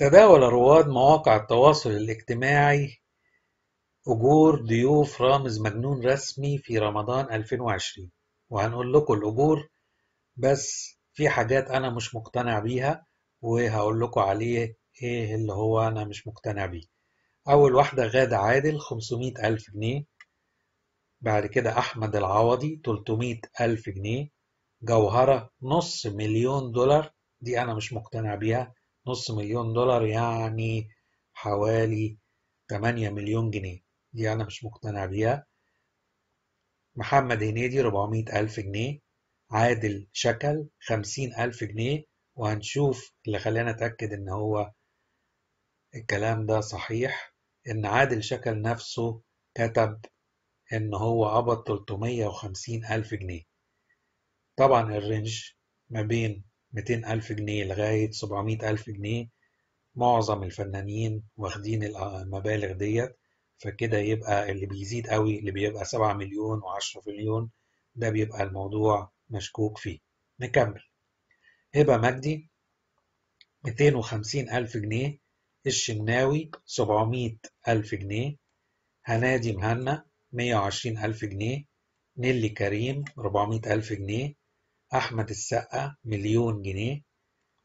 تداول رواد مواقع التواصل الاجتماعي أجور ضيوف رامز مجنون رسمي في رمضان 2020 وهنقول لكم الأجور بس في حاجات أنا مش مقتنع بيها وهقول لكم عليه إيه اللي هو أنا مش مقتنع بيه أول واحدة غادة عادل 500 ألف جنيه بعد كده أحمد العوضي 300 ألف جنيه جوهرة نص مليون دولار دي أنا مش مقتنع بيها نص مليون دولار يعني حوالي 8 مليون جنيه دي أنا مش مقتنع بيها محمد هنيدي 400 ألف جنيه عادل شكل 50 ألف جنيه وهنشوف اللي خلانا أتأكد إن هو الكلام ده صحيح إن عادل شكل نفسه كتب إن هو قبض 350 ألف جنيه طبعا الرينج ما بين 200 ألف جنيه لغاية 700 ألف جنيه معظم الفنانين واخدين المبالغ ديت فكده يبقى اللي بيزيد قوي اللي بيبقى 7 مليون و10 مليون ده بيبقى الموضوع مشكوك فيه نكمل هبة مجدي 250 ألف جنيه الشناوي 700 ألف جنيه هنادي مهنا 120 ألف جنيه نيلي كريم 400 ألف جنيه أحمد السقا مليون جنيه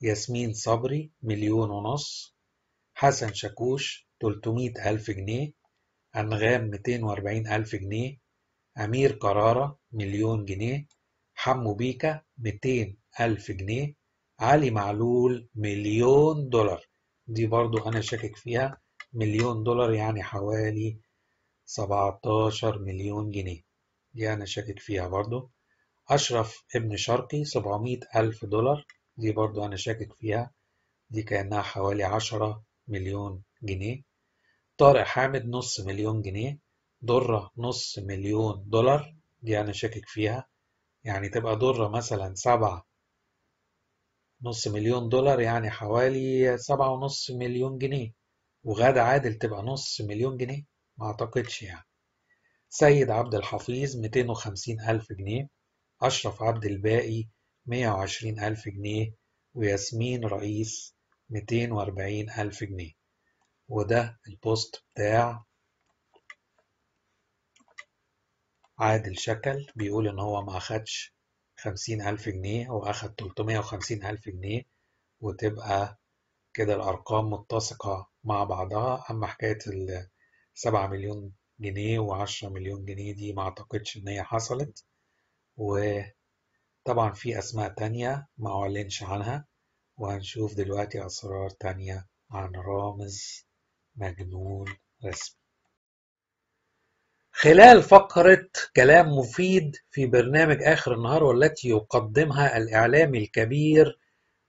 ياسمين صبري مليون ونص حسن شاكوش تلتمية ألف جنيه أنغام ميتين وأربعين ألف جنيه أمير قرارة مليون جنيه حمو بيكا ميتين ألف جنيه علي معلول مليون دولار دي برضو أنا شاكك فيها مليون دولار يعني حوالي سبعتاشر مليون جنيه دي أنا شاكك فيها برضو أشرف ابن شرقي سبعمية ألف دولار دي برضو أنا شاكك فيها دي كأنها حوالي عشرة مليون جنيه طارق حامد نص مليون جنيه درة نص مليون دولار دي أنا شاكك فيها يعني تبقى درة مثلا سبعة نص مليون دولار يعني حوالي سبعة ونص مليون جنيه وغادة عادل تبقى نص مليون جنيه ما أعتقدش يعني سيد عبد الحفيظ 250 ألف جنيه أشرف عبد الباقي 120 ألف جنيه وياسمين رئيس 240 ألف جنيه وده البوست بتاع عادل شكل بيقول إن هو ما أخدش 50 ألف جنيه هو أخد 350 ألف جنيه وتبقى كده الأرقام متسقة مع بعضها أما حكاية السبعة مليون جنيه وعشرة مليون جنيه دي ما أعتقدش إن هي حصلت وطبعا في أسماء تانية ما أعلنش عنها وهنشوف دلوقتي أسرار تانية عن رامز مجنون رسمي خلال فقرة كلام مفيد في برنامج آخر النهار والتي يقدمها الإعلامي الكبير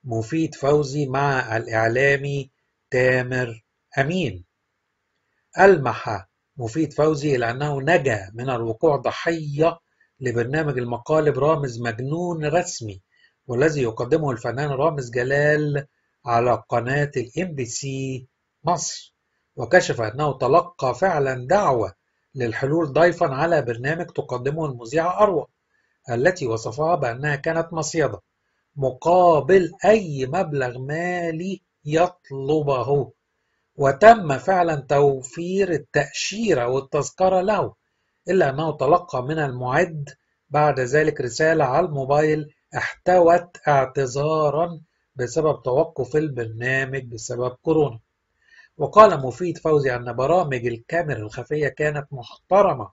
مفيد فوزي مع الإعلامي تامر أمين ألمح مفيد فوزي إلى أنه نجا من الوقوع ضحية لبرنامج المقالب رامز مجنون رسمي والذي يقدمه الفنان رامز جلال على قناة الام بي سي مصر وكشف أنه تلقى فعلا دعوة للحلول ضيفا على برنامج تقدمه المذيعة أروى التي وصفها بأنها كانت مصيدة مقابل أي مبلغ مالي يطلبه وتم فعلا توفير التأشيرة والتذكرة له إلا أنه تلقى من المعد بعد ذلك رسالة على الموبايل احتوت اعتذارا بسبب توقف البرنامج بسبب كورونا وقال مفيد فوزي أن برامج الكاميرا الخفية كانت محترمة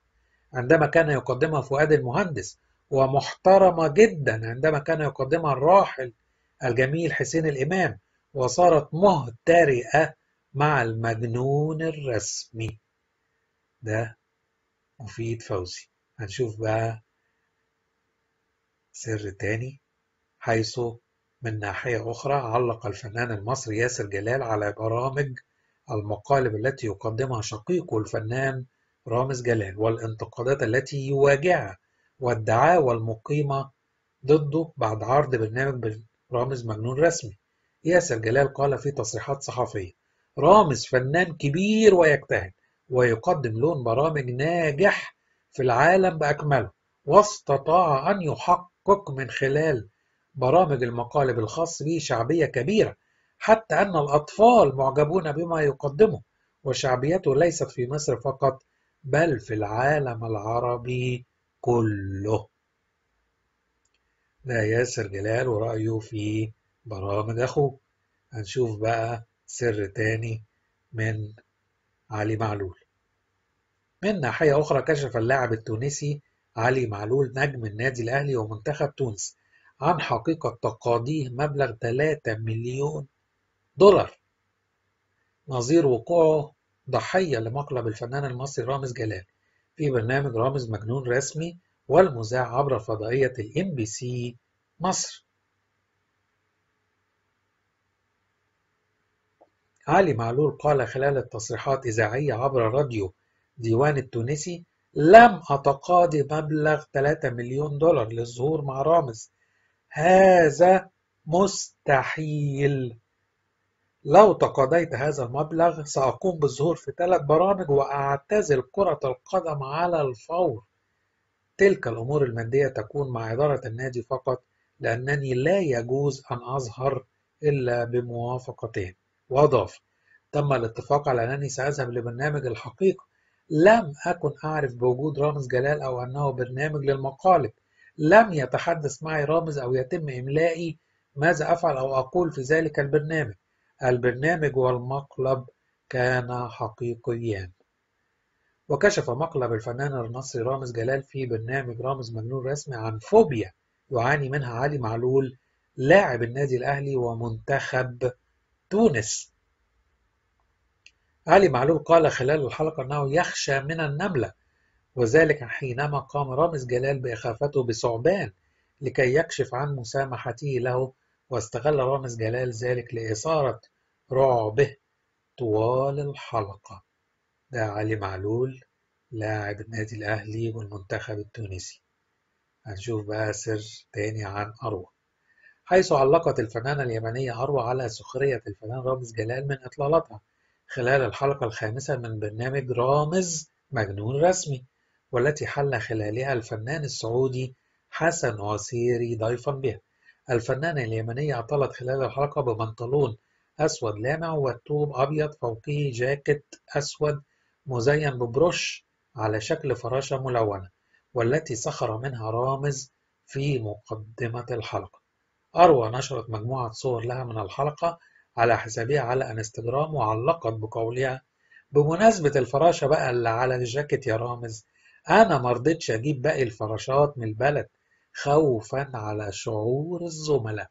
عندما كان يقدمها فؤاد المهندس ومحترمة جدا عندما كان يقدمها الراحل الجميل حسين الإمام وصارت مهترئة مع المجنون الرسمي ده مفيد فوزي هنشوف بقى سر تاني حيث من ناحية أخرى علق الفنان المصري ياسر جلال على برامج المقالب التي يقدمها شقيقه الفنان رامز جلال والانتقادات التي يواجهها والدعاوى المقيمة ضده بعد عرض برنامج رامز مجنون رسمي ياسر جلال قال في تصريحات صحفية رامز فنان كبير ويجتهد ويقدم لون برامج ناجح في العالم بأكمله واستطاع أن يحقق من خلال برامج المقالب الخاص به شعبية كبيرة حتى أن الأطفال معجبون بما يقدمه وشعبيته ليست في مصر فقط بل في العالم العربي كله ده ياسر جلال ورأيه في برامج أخوه هنشوف بقى سر تاني من علي معلول من ناحية أخرى كشف اللاعب التونسي علي معلول نجم النادي الأهلي ومنتخب تونس عن حقيقة تقاضيه مبلغ 3 مليون دولار نظير وقوعه ضحية لمقلب الفنان المصري رامز جلال في برنامج رامز مجنون رسمي والمذاع عبر فضائية الام بي سي مصر علي معلول قال خلال التصريحات إذاعية عبر راديو ديوان التونسي لم أتقاضي مبلغ 3 مليون دولار للظهور مع رامز هذا مستحيل لو تقاضيت هذا المبلغ سأقوم بالظهور في ثلاث برامج وأعتزل كرة القدم على الفور تلك الأمور المادية تكون مع إدارة النادي فقط لأنني لا يجوز أن أظهر إلا بموافقتهم وأضاف تم الاتفاق على أنني سأذهب لبرنامج الحقيقة لم أكن أعرف بوجود رامز جلال أو أنه برنامج للمقالب لم يتحدث معي رامز أو يتم إملائي ماذا أفعل أو أقول في ذلك البرنامج البرنامج والمقلب كانا حقيقيان وكشف مقلب الفنان النصري رامز جلال في برنامج رامز مجنون رسمي عن فوبيا يعاني منها علي معلول لاعب النادي الأهلي ومنتخب تونس علي معلول قال خلال الحلقة أنه يخشى من النملة وذلك حينما قام رامز جلال بإخافته بثعبان لكي يكشف عن مسامحته له واستغل رامز جلال ذلك لإثارة رعبه طوال الحلقة ده علي معلول لاعب النادي الأهلي والمنتخب التونسي هنشوف بقى سر تاني عن أروى حيث علقت الفنانة اليمنية أروى على سخرية الفنان رامز جلال من إطلالتها خلال الحلقة الخامسة من برنامج رامز مجنون رسمي والتي حل خلالها الفنان السعودي حسن عسيري ضيفا بها الفنانة اليمنية اعتلت خلال الحلقة ببنطلون أسود لامع وتوب أبيض فوقه جاكيت أسود مزين ببروش على شكل فراشة ملونة والتي سخر منها رامز في مقدمة الحلقة أروى نشرت مجموعة صور لها من الحلقة على حسابها على انستجرام وعلقت بقولها بمناسبة الفراشة بقى اللي على الجاكيت يا رامز أنا مرضتش أجيب باقي الفراشات من البلد خوفا على شعور الزملاء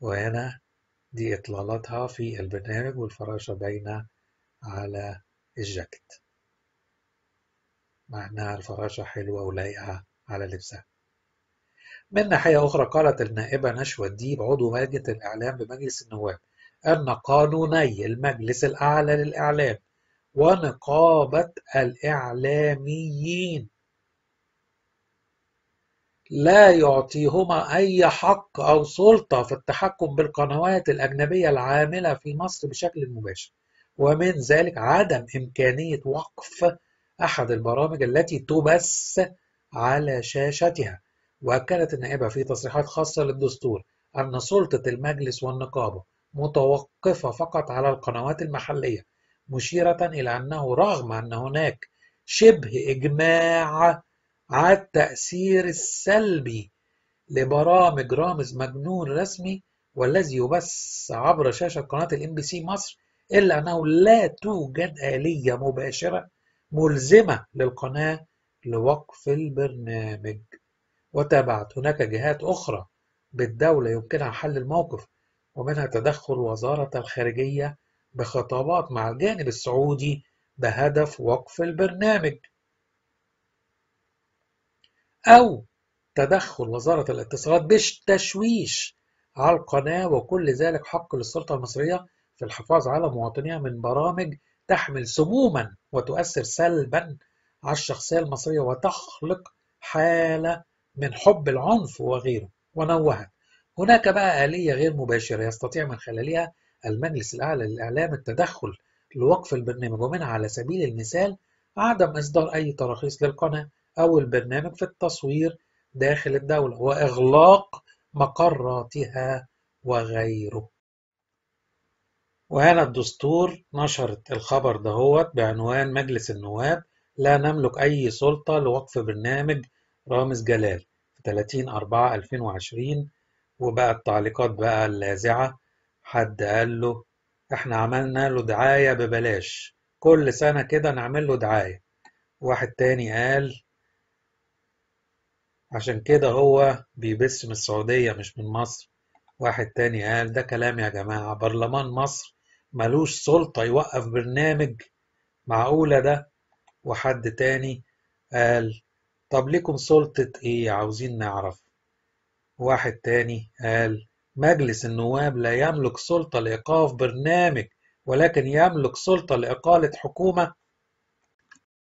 وهنا دي إطلالتها في البرنامج والفراشة باينة على الجاكيت مع إنها الفراشة حلوة ولايقة على لبسها من ناحية أخرى قالت النائبة نشوى الديب عضو لجنة الإعلام بمجلس النواب أن قانوني المجلس الأعلى للإعلام ونقابة الإعلاميين لا يعطيهما أي حق أو سلطة في التحكم بالقنوات الأجنبية العاملة في مصر بشكل مباشر ومن ذلك عدم إمكانية وقف أحد البرامج التي تبث على شاشتها وأكدت النائبة في تصريحات خاصة للدستور أن سلطة المجلس والنقابة متوقفة فقط على القنوات المحلية مشيرة إلى أنه رغم أن هناك شبه إجماع على التأثير السلبي لبرامج رامز مجنون رسمي والذي يبث عبر شاشة قناة الام بي سي مصر إلا أنه لا توجد آلية مباشرة ملزمة للقناة لوقف البرنامج وتابعت هناك جهات أخرى بالدولة يمكنها حل الموقف ومنها تدخل وزارة الخارجية بخطابات مع الجانب السعودي بهدف وقف البرنامج أو تدخل وزارة الاتصالات بالتشويش على القناة وكل ذلك حق للسلطة المصرية في الحفاظ على مواطنيها من برامج تحمل سموما وتؤثر سلبا على الشخصية المصرية وتخلق حالة من حب العنف وغيره ونوهت هناك بقى آلية غير مباشرة يستطيع من خلالها المجلس الأعلى للإعلام التدخل لوقف البرنامج ومنها على سبيل المثال عدم إصدار أي تراخيص للقناة أو البرنامج في التصوير داخل الدولة وإغلاق مقراتها وغيره وهنا الدستور نشرت الخبر دهوت بعنوان مجلس النواب لا نملك أي سلطة لوقف برنامج رامز جلال في 30 4 2020 وبقى التعليقات بقى اللاذعة حد قال له احنا عملنا له دعاية ببلاش كل سنة كده نعمل له دعاية واحد تاني قال عشان كده هو بيبث من السعودية مش من مصر واحد تاني قال ده كلام يا جماعة برلمان مصر ملوش سلطة يوقف برنامج معقولة ده وحد تاني قال طب ليه سلطة إيه عاوزين نعرف واحد تاني قال مجلس النواب لا يملك سلطة لإيقاف برنامج ولكن يملك سلطة لإقالة حكومة